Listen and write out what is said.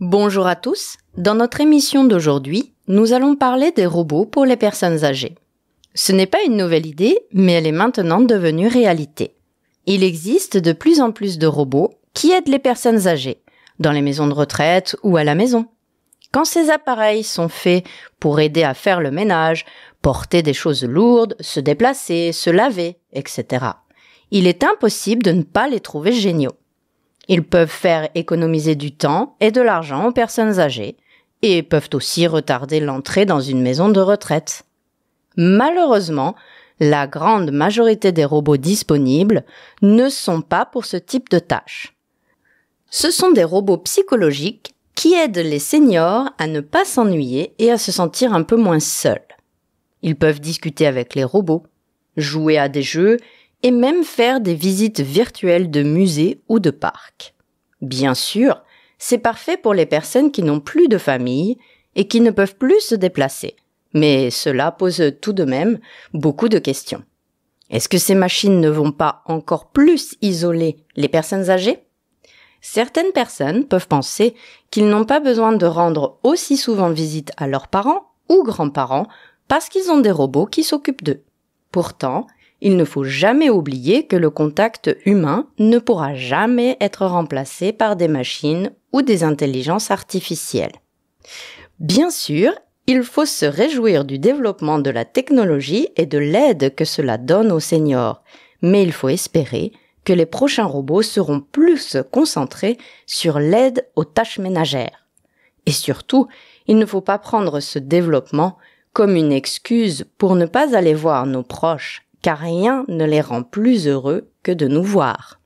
Bonjour à tous. Dans notre émission d'aujourd'hui, nous allons parler des robots pour les personnes âgées. Ce n'est pas une nouvelle idée, mais elle est maintenant devenue réalité. Il existe de plus en plus de robots qui aident les personnes âgées, dans les maisons de retraite ou à la maison. Quand ces appareils sont faits pour aider à faire le ménage, porter des choses lourdes, se déplacer, se laver, etc., il est impossible de ne pas les trouver géniaux. Ils peuvent faire économiser du temps et de l'argent aux personnes âgées, et peuvent aussi retarder l'entrée dans une maison de retraite. Malheureusement, la grande majorité des robots disponibles ne sont pas pour ce type de tâches. Ce sont des robots psychologiques qui aident les seniors à ne pas s'ennuyer et à se sentir un peu moins seuls. Ils peuvent discuter avec les robots, jouer à des jeux et même faire des visites virtuelles de musées ou de parcs. Bien sûr, c'est parfait pour les personnes qui n'ont plus de famille et qui ne peuvent plus se déplacer, mais cela pose tout de même beaucoup de questions. Est-ce que ces machines ne vont pas encore plus isoler les personnes âgées Certaines personnes peuvent penser qu'ils n'ont pas besoin de rendre aussi souvent visite à leurs parents ou grands-parents parce qu'ils ont des robots qui s'occupent d'eux. Pourtant, il ne faut jamais oublier que le contact humain ne pourra jamais être remplacé par des machines ou des intelligences artificielles. Bien sûr, il faut se réjouir du développement de la technologie et de l'aide que cela donne aux seniors, mais il faut espérer que les prochains robots seront plus concentrés sur l'aide aux tâches ménagères. Et surtout, il ne faut pas prendre ce développement comme une excuse pour ne pas aller voir nos proches car rien ne les rend plus heureux que de nous voir.